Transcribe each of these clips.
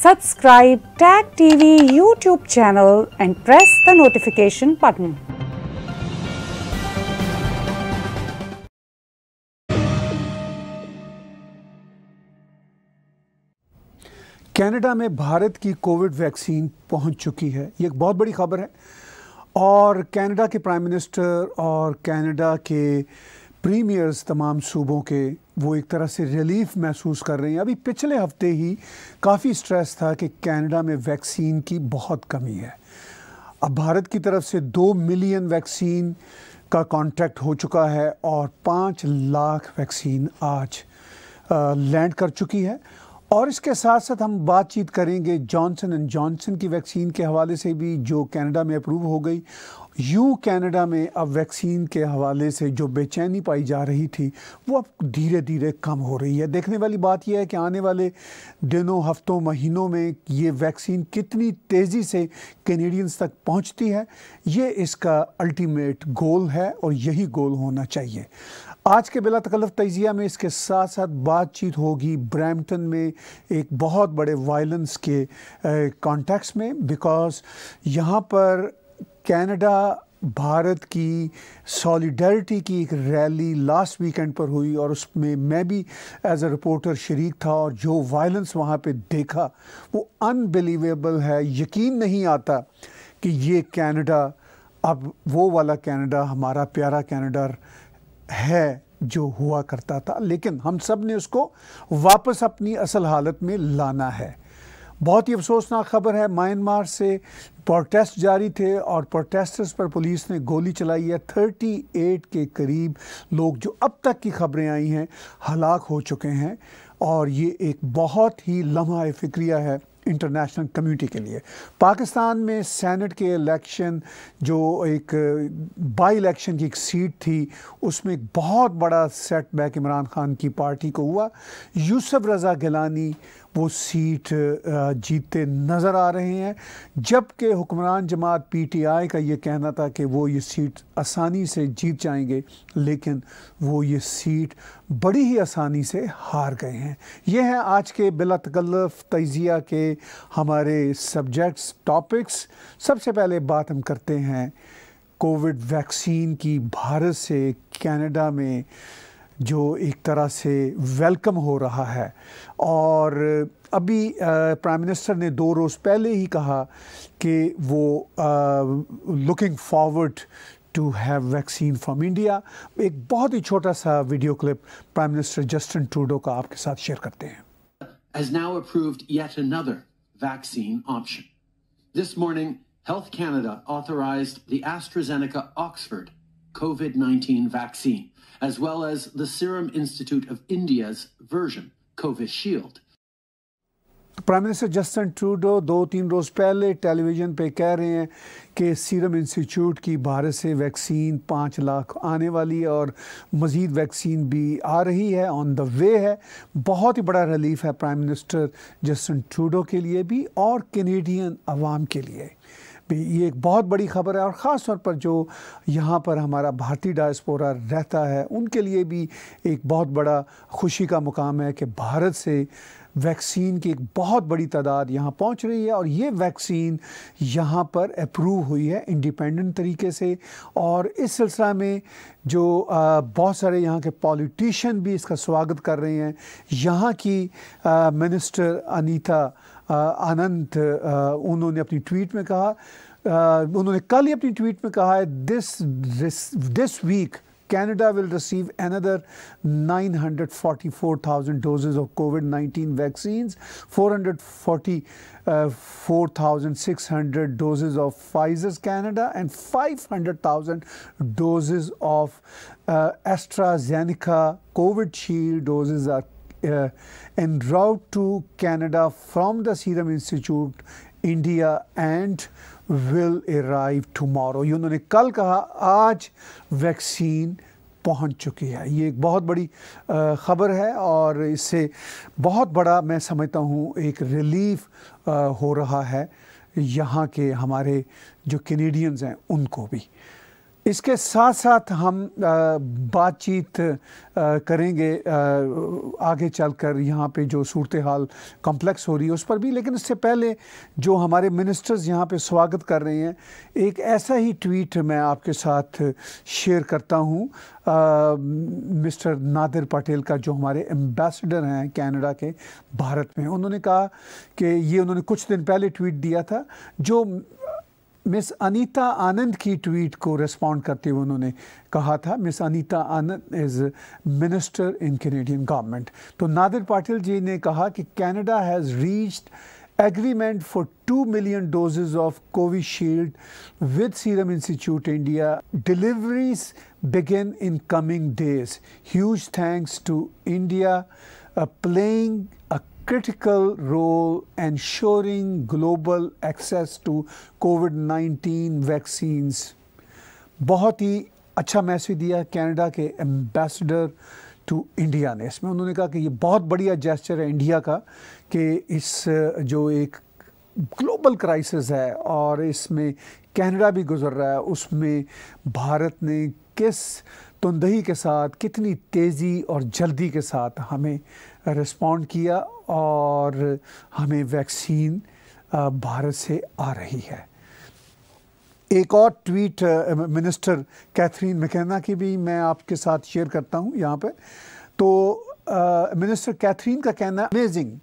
Subscribe Tag TV YouTube channel and press the notification button. Canada में भारत की Covid vaccine पहुंच चुकी है ये एक बहुत बड़ी खबर है और कनाडा के प्राइम मिनिस्टर और कनाडा के प्रीमियर्स तमाम सूबों के वो एक तरह से रिलीफ महसूस कर रहे हैं अभी पिछले हफ्ते ही काफ़ी स्ट्रेस था कि कनाडा में वैक्सीन की बहुत कमी है अब भारत की तरफ से दो मिलियन वैक्सीन का कॉन्ट्रैक्ट हो चुका है और पाँच लाख वैक्सीन आज लैंड कर चुकी है और इसके साथ साथ हम बातचीत करेंगे जॉनसन एंड जॉनसन की वैक्सीन के हवाले से भी जो कनाडा में अप्रूव हो गई यू कनाडा में अब वैक्सीन के हवाले से जो बेचैनी पाई जा रही थी वो अब धीरे धीरे कम हो रही है देखने वाली बात यह है कि आने वाले दिनों हफ्तों महीनों में ये वैक्सीन कितनी तेज़ी से कैनेडियंस तक पहुंचती है ये इसका अल्टीमेट गोल है और यही गोल होना चाहिए आज के बिला तकल्फ तजिया में इसके साथ साथ बातचीत होगी ब्रैम्पटन में एक बहुत बड़े वायलेंस के कॉन्टेक्स में बिकॉज़ यहाँ पर कनाडा भारत की सॉलिडरिटी की एक रैली लास्ट वीकेंड पर हुई और उसमें मैं भी एज अ रिपोर्टर शरीक था और जो वायलेंस वहाँ पे देखा वो अनबिलीवेबल है यकीन नहीं आता कि ये कनाडा अब वो वाला कनाडा हमारा प्यारा कनाडा है जो हुआ करता था लेकिन हम सब ने उसको वापस अपनी असल हालत में लाना है बहुत ही अफसोसनाक खबर है म्यांमार से प्रोटेस्ट जारी थे और प्रोटेस्टर्स पर पुलिस ने गोली चलाई है थर्टी एट के करीब लोग जो अब तक की खबरें आई हैं हलाक हो चुके हैं और ये एक बहुत ही लम्हा फिक्रिया है इंटरनेशनल कम्युनिटी के लिए पाकिस्तान में सेनेट के इलेक्शन जो एक बाई इलेक्शन की एक सीट थी उसमें एक बहुत बड़ा सेटबैक इमरान खान की पार्टी को हुआ यूसुफ रज़ा गिलानी वो सीट जीतते नज़र आ रहे हैं जबकि हुक्मरान जमात पीटीआई का ये कहना था कि वो ये सीट आसानी से जीत जाएंगे लेकिन वो ये सीट बड़ी ही आसानी से हार गए हैं ये हैं आज के बिला तकल्लफ तजिया के हमारे सब्जेक्ट्स टॉपिक्स सबसे पहले बात हम करते हैं कोविड वैक्सीन की भारत से कनाडा में जो एक तरह से वेलकम हो रहा है और अभी प्राइम मिनिस्टर ने दो रोज़ पहले ही कहा कि वो looking forward to have vaccine from India एक बहुत ही छोटा सा video clip prime minister Justin Trudeau का आपके साथ शेयर करते हैं Has now approved yet another vaccine option. This morning, Health Canada authorized the AstraZeneca Oxford COVID 19 vaccine, as well as the Serum Institute of India's version, COVID Shield. Prime minister Justin Trudeau दो तीन रोज़ पहले television पे कह रहे हैं कि serum institute की भारत से वैक्सीन पाँच लाख आने वाली है और मज़ीद वैक्सीन भी आ रही है ऑन द वे है बहुत ही बड़ा रिलीफ है प्राइम मिनिस्टर जस्टिन ट्रूडो के लिए भी और कैनेडियन आवाम के लिए भी ये एक बहुत बड़ी खबर है और ख़ास तौर पर जो यहाँ पर हमारा भारतीय डायस्पोरा रहता है उनके लिए भी एक बहुत बड़ा खुशी का मुकाम है कि भारत से वैक्सीन की एक बहुत बड़ी तादाद यहाँ पहुँच रही है और ये वैक्सीन यहाँ पर अप्रूव हुई है इंडिपेंडेंट तरीके से और इस सिलसिला में जो बहुत सारे यहाँ के पॉलिटिशियन भी इसका स्वागत कर रहे हैं यहाँ की मिनिस्टर अनीता अनंत उन्होंने अपनी ट्वीट में कहा उन्होंने कल ही अपनी ट्वीट में कहा है this this week Canada will receive another 944,000 doses of COVID 19 vaccines, 444,600 doses of Pfizer's Canada, and 500,000 doses of uh, AstraZeneca COVID shield doses are uh, en route to Canada from the Serum Institute, India and will arrive tomorrow. ये उन्होंने कल कहा आज vaccine पहुंच चुकी है ये एक बहुत बड़ी ख़बर है और इससे बहुत बड़ा मैं समझता हूँ एक रिलीफ हो रहा है यहाँ के हमारे जो कैनेडियंस हैं उनको भी इसके साथ साथ हम बातचीत करेंगे आगे चलकर यहाँ पर जो सूरत हाल कॉम्प्लेक्स हो रही है उस पर भी लेकिन इससे पहले जो हमारे मिनिस्टर्स यहाँ पर स्वागत कर रहे हैं एक ऐसा ही ट्वीट मैं आपके साथ शेयर करता हूँ मिस्टर नादिर पटेल का जो हमारे एम्बेसडर हैं कैनेडा के भारत में उन्होंने कहा कि ये उन्होंने कुछ दिन पहले ट्वीट दिया था जो मिस अनीता आनंद की ट्वीट को रिस्पॉन्ड करते हुए उन्होंने कहा था miss Anita Anand is minister in Canadian government तो नादिर पाटिल जी ने कहा कि Canada has reached agreement for two million doses of Covishield with Serum Institute India deliveries begin in coming days huge thanks to India playing critical role ensuring global access to कोविड-19 vaccines. बहुत ही अच्छा message दिया Canada के ambassador to India ने इसमें उन्होंने कहा कि ये बहुत बढ़िया जेस्चर है इंडिया का कि इस जो एक ग्लोबल क्राइसिस है और इसमें कनाडा भी गुजर रहा है उसमें भारत ने किस तंदही के साथ कितनी तेज़ी और जल्दी के साथ हमें रिस्पॉन्ड किया और हमें वैक्सीन भारत से आ रही है एक और ट्वीट मिनिस्टर कैथरीन मकैना की भी मैं आपके साथ शेयर करता हूँ यहाँ पे तो मिनिस्टर कैथरीन का कहना amazing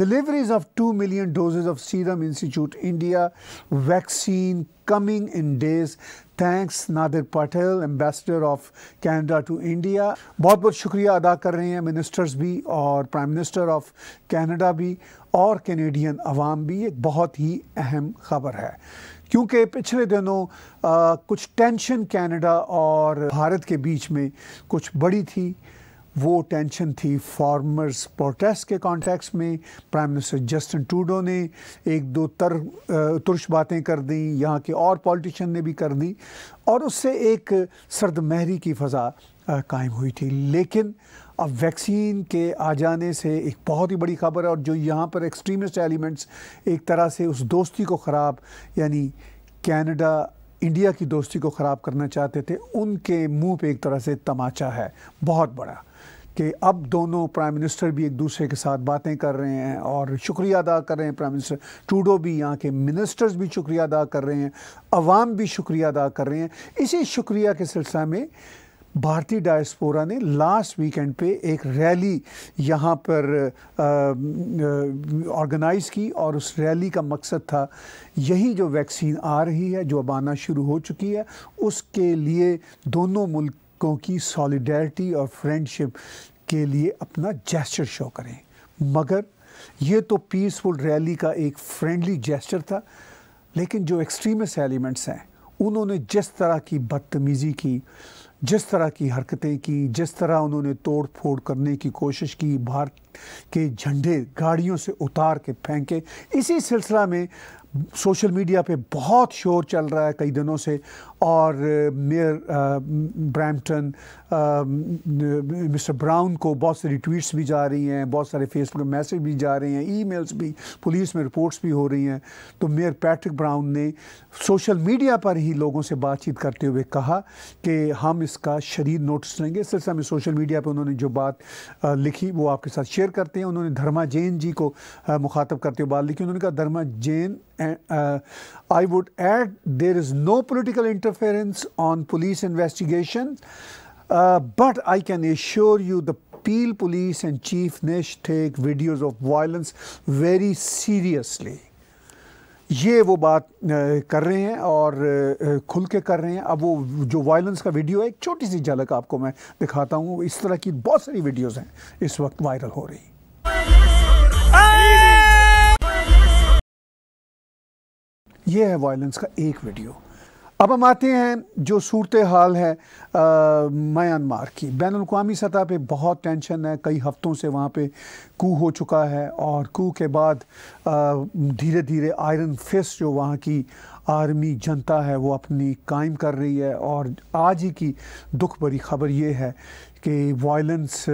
deliveries of two million doses of Serum Institute India vaccine coming in days thanks Nadir Patel ambassador of Canada to India बहुत बहुत शुक्रिया अदा कर रहे हैं मिनिस्टर्स भी और प्राइम मिनिस्टर ऑफ कैनेडा भी और कैनेडियन आवाम भी एक बहुत ही अहम खबर है क्योंकि पिछले दिनों आ, कुछ टेंशन कैनेडा और भारत के बीच में कुछ बड़ी थी वो टेंशन थी फार्मर्स प्रोटेस्ट के कॉन्टेक्स्ट में प्राइम मिनिस्टर जस्टिन टूडो ने एक दो तर तुर्श बातें कर दी यहाँ के और पॉलिटिशियन ने भी कर दी और उससे एक महरी की फ़ज़ा कायम हुई थी लेकिन अब वैक्सीन के आ जाने से एक बहुत ही बड़ी खबर है और जो यहाँ पर एक्सट्रीमिस्ट एलिमेंट्स एक तरह से उस दोस्ती को ख़राब यानी कैनेडा इंडिया की दोस्ती को ख़राब करना चाहते थे उनके मुंह पे एक तरह से तमाचा है बहुत बड़ा कि अब दोनों प्राइम मिनिस्टर भी एक दूसरे के साथ बातें कर रहे हैं और शुक्रिया अदा कर रहे हैं प्राइम मिनिस्टर टूडो भी यहाँ के मिनिस्टर्स भी शुक्रिया अदा कर रहे हैं अवाम भी शुक्रिया अदा कर रहे हैं इसी शुक्रिया के सिलसिला में भारतीय डायस्पोरा ने लास्ट वीकेंड पे एक रैली यहाँ पर ऑर्गेनाइज़ की और उस रैली का मकसद था यही जो वैक्सीन आ रही है जो अब आना शुरू हो चुकी है उसके लिए दोनों मुल्क को की सॉलिडेरिटी और फ्रेंडशिप के लिए अपना जेस्चर शो करें मगर ये तो पीसफुल रैली का एक फ्रेंडली जेस्चर था लेकिन जो एक्सट्रीमिस्ट एलिमेंट्स हैं उन्होंने जिस तरह की बदतमीज़ी की जिस तरह की हरकतें की जिस तरह उन्होंने तोड़ फोड़ करने की कोशिश की भारत के झंडे गाड़ियों से उतार के फेंके इसी सिलसिला में सोशल मीडिया पे बहुत शोर चल रहा है कई दिनों से और मेयर ब्रैम्पटन मिस्टर ब्राउन को बहुत सारी ट्वीट्स भी जा रही हैं बहुत सारे फेसबुक में मैसेज भी जा रहे हैं ईमेल्स भी पुलिस में रिपोर्ट्स भी हो रही हैं तो मेयर पैट्रिक ब्राउन ने सोशल मीडिया पर ही लोगों से बातचीत करते हुए कहा कि हम इसका शरीर नोटिस लेंगे इस सिलसिले में सोशल मीडिया पर उन्होंने जो बात लिखी वो आपके साथ शेयर शेयर करते हैं उन्होंने धर्मा जैन जी को मुखातब करते हुए बात लिखी उन्होंने कहा Dharma Jain I would add there is no political interference on police investigation but I can assure you the Peel police and chief Nish take videos of violence very seriously ये वो बात कर रहे हैं और खुल के कर रहे हैं अब वो जो वायलेंस का वीडियो है एक छोटी सी झलक आपको मैं दिखाता हूँ इस तरह की बहुत सारी वीडियोज़ हैं इस वक्त वायरल हो रही ये है वायलेंस का एक वीडियो अब हम आते हैं जो सूरत हाल है म्यांमार की बैन अवी सतह पर बहुत टेंशन है कई हफ़्तों से वहाँ पे कू हो चुका है और कू के बाद धीरे धीरे आयरन फिस जो वहाँ की आर्मी जनता है वो अपनी कायम कर रही है और आज ही की दुख भरी खबर ये है कि वायलेंस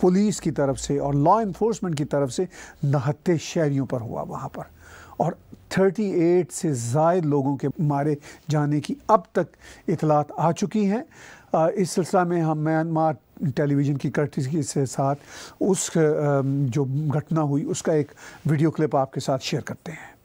पुलिस की तरफ से और लॉ इन्फोर्समेंट की तरफ से नहत्ते शहरीों पर हुआ वहाँ पर और 38 से ज़ायद लोगों के मारे जाने की अब तक इतलात आ चुकी हैं इस सिलसिला में हम म्यांमार टेलीविज़न की कर्टिस के साथ उस जो घटना हुई उसका एक वीडियो क्लिप आपके साथ शेयर करते हैं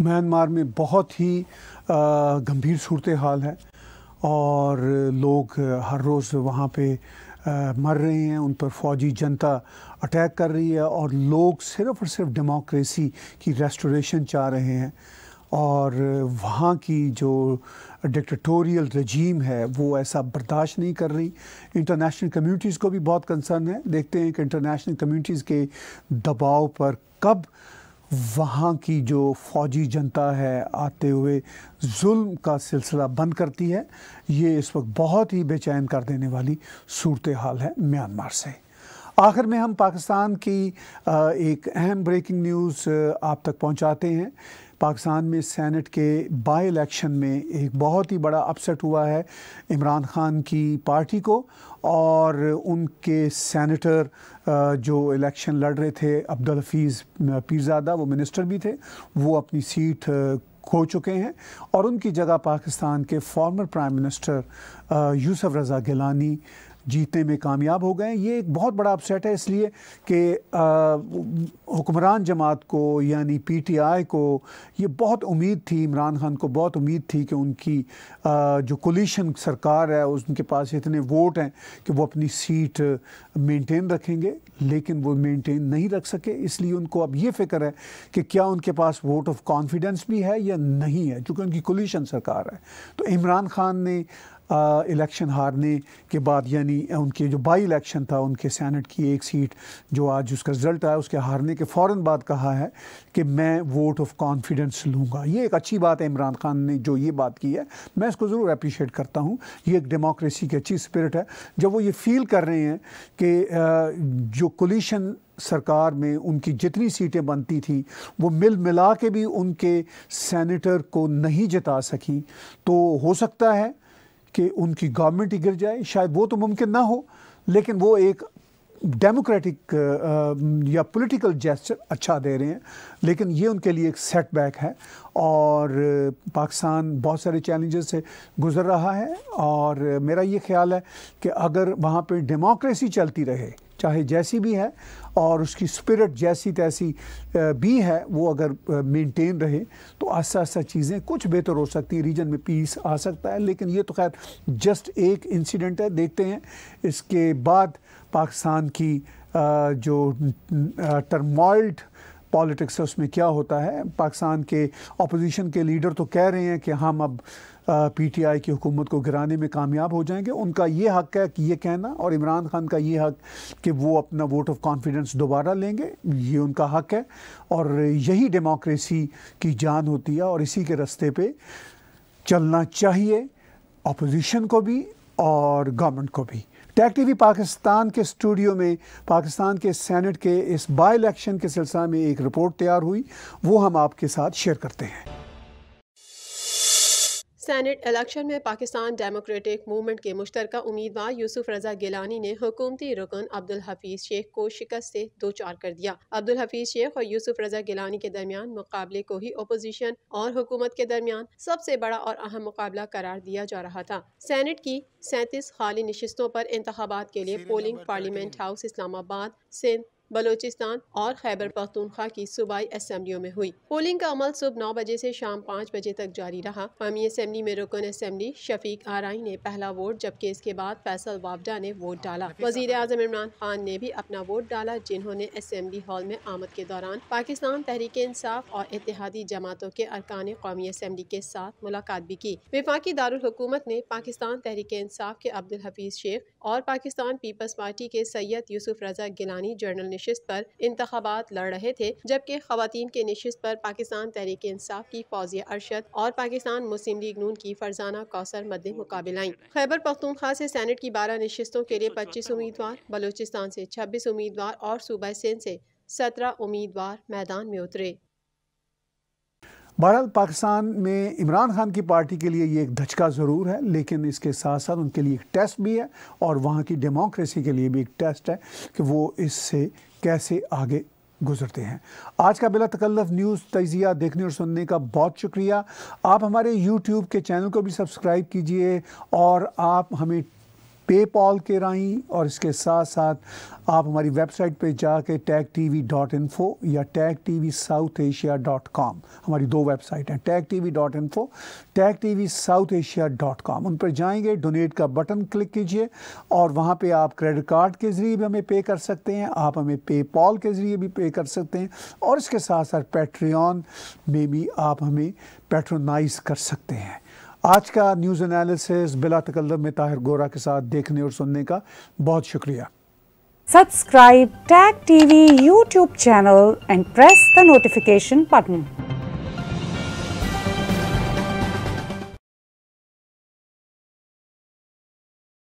म्यांमार में बहुत ही गंभीर सूरत हाल है और लोग हर रोज़ वहाँ पे मर रहे हैं उन पर फौजी जनता अटैक कर रही है और लोग सिर्फ और सिर्फ डेमोक्रेसी की रेस्टोरेशन चाह रहे हैं और वहाँ की जो डिक्टटोरियल रजीम है वो ऐसा बर्दाश्त नहीं कर रही इंटरनेशनल कम्युनिटीज़ को भी बहुत कंसर्न है देखते हैं कि इंटरनेशनल कम्युनिटीज़ के दबाव पर कब वहाँ की जो फौजी जनता है आते हुए जुल्म का सिलसिला बंद करती है ये इस वक्त बहुत ही बेचैन कर देने वाली सूरत हाल है म्यांमार से आखिर में हम पाकिस्तान की एक अहम ब्रेकिंग न्यूज़ आप तक पहुंचाते हैं पाकिस्तान में सेनेट के बाई इलेक्शन में एक बहुत ही बड़ा अपसेट हुआ है इमरान ख़ान की पार्टी को और उनके सेनेटर जो इलेक्शन लड़ रहे थे अब्दुल हफीज़ पीरजादा वो मिनिस्टर भी थे वो अपनी सीट खो चुके हैं और उनकी जगह पाकिस्तान के former prime minister Yusuf Raza Gilani जीतने में कामयाब हो गए ये एक बहुत बड़ा अपसेट है इसलिए कि हुक्मरान जमात को यानी पीटीआई को ये बहुत उम्मीद थी इमरान खान को बहुत उम्मीद थी कि उनकी आ, जो कोलिशन सरकार है उनके पास इतने वोट हैं कि वो अपनी सीट मेंटेन रखेंगे लेकिन वो मेंटेन नहीं रख सके इसलिए उनको अब ये फिक्र है कि क्या उनके पास वोट ऑफ कॉन्फिडेंस भी है या नहीं है चूँकि उनकी कोलिशन सरकार है तो इमरान खान ने इलेक्शन हारने के बाद यानी उनके जो बाई इलेक्शन था उनके सेनेट की एक सीट जो आज उसका रिज़ल्ट आया उसके हारने के फ़ौर बाद कहा है कि मैं वोट ऑफ कॉन्फिडेंस लूँगा ये एक अच्छी बात है इमरान खान ने जो ये बात की है मैं इसको ज़रूर अप्रिशिएट करता हूँ ये एक डेमोक्रेसी की अच्छी स्पिरिट है जब वो ये फील कर रहे हैं कि जो जो कोलिशन सरकार में उनकी जितनी सीटें बनती थी वो मिल मिला के भी उनके सेनेटर को नहीं जिता सकी तो हो सकता है कि उनकी गवर्नमेंट ही गिर जाए शायद वो तो मुमकिन ना हो लेकिन वो एक डेमोक्रेटिक या पॉलिटिकल जेस्चर अच्छा दे रहे हैं लेकिन ये उनके लिए एक सेटबैक है और पाकिस्तान बहुत सारे चैलेंजेस से गुज़र रहा है और मेरा ये ख्याल है कि अगर वहाँ पे डेमोक्रेसी चलती रहे चाहे जैसी भी है और उसकी स्पिरिट जैसी तैसी भी है वो अगर मेंटेन रहे तो आस्ता आस्ता चीज़ें कुछ बेहतर हो सकती हैं रीजन में पीस आ सकता है लेकिन ये तो खैर जस्ट एक इंसिडेंट है देखते हैं इसके बाद पाकिस्तान की जो टर्मॉल्ट पॉलिटिक्स है उसमें क्या होता है पाकिस्तान के अपोजिशन के लीडर तो कह रहे हैं कि हम अब पी टी आई की हुकूमत को गिराने में कामयाब हो जाएंगे उनका ये हक है कि ये कहना और इमरान खान का ये हक कि वो अपना वोट ऑफ कॉन्फिडेंस दोबारा लेंगे ये उनका हक है और यही डेमोक्रेसी की जान होती है और इसी के रस्ते पे चलना चाहिए अपोजिशन को भी और गवर्नमेंट को भी टैक वी पाकिस्तान के स्टूडियो में पाकिस्तान के सेनेट के इस बाई इलेक्शन के सिलसिला में एक रिपोर्ट तैयार हुई वो हम आपके साथ शेयर करते हैं सैनेट इलेक्शन में पाकिस्तान डेमोक्रेटिक मूवमेंट के मुश्तर उम्मीदवार यूसुफ रजा गिलानी ने हुकूमती रुकन अब्दुल हफीज़ शेख को शिकस्त से दो चार कर दिया अब्दुल हफीज़ शेख और यूसुफ रजा गिलानी के दरमियान मुकाबले को ही अपोजिशन और हुकूमत के दरमियान सबसे बड़ा और अहम मुकाबला करार दिया जा रहा था सैनेट की सैंतीस खाली नशस्तों पर इंतबात के लिए polling parliament house Islamabad Sindh Balochistan और खैबर पख्तूनख्वा की सूबाई असम्बलियों में हुई पोलिंग का अमल सुबह नौ बजे से शाम पाँच बजे तक जारी रहा कौमी असम्बली में रुकन असम्बली शफीक आरई ने पहला वोट जबकि इसके बाद फैसल वाबडा ने वोट डाला वजीर अजम इमरान खान ने भी अपना वोट डाला जिन्होंने असम्बली हॉल में आमद के दौरान पाकिस्तान तहरीक इंसाफ और इतिहादी जमातों के अरकान कौमी असम्बली के साथ मुलाकात भी की विफाकी दारकूमत ने पाकिस्तान तहरीक इंसाफ के अब्दुल हफीज शेख और पाकिस्तान पीपल्स पार्टी के सैयद यूसुफ रजा गिलानी जर्नल ने नशस्त पर इंतबात लड़ रहे थे जबकि खातन के नशस्त पर पाकिस्तान तहरीक इंसाफ की फौजी अरशद और पाकिस्तान मुस्लिम लीग नून की फरजाना कौसर मद मुकाबले आई खैबर पख्तूनखा से सैनेट की बारह नशस्तों के लिए पच्चीस उम्मीदवार बलोचिस्तान से छब्बीस उम्मीदवार और सूबा सिंध से सत्रह उम्मीदवार मैदान में उतरे बहरहाल पाकिस्तान में इमरान खान की पार्टी के लिए ये एक धचका ज़रूर है लेकिन इसके साथ साथ उनके लिए एक टेस्ट भी है और वहाँ की डेमोक्रेसी के लिए भी एक टेस्ट है कि वो इससे कैसे आगे गुजरते हैं आज का बिला तकल्लफ न्यूज़ तजिया देखने और सुनने का बहुत शुक्रिया आप हमारे यूट्यूब के चैनल को भी सब्सक्राइब कीजिए और आप हमें पे पॉल के राही और इसके साथ साथ आप हमारी वेबसाइट पे जाके Tag T V dot info या Tag T V South Asia dot com हमारी दो वेबसाइट हैं Tag T V dot info Tag T V South Asia dot com उन पर जाएंगे डोनेट का बटन क्लिक कीजिए और वहाँ पे आप क्रेडिट कार्ड के ज़रिए भी हमें पे कर सकते हैं आप हमें पे पॉल के ज़रिए भी पे कर सकते हैं और इसके साथ साथ पेट्रियन में भी आप हमें पेट्रोनाइज कर सकते हैं आज का न्यूज़ एनालिसिस बिला तकल्लम में ताहिर गोरा के साथ देखने और सुनने का बहुत शुक्रिया subscribe Tag TV YouTube channel and press the notification button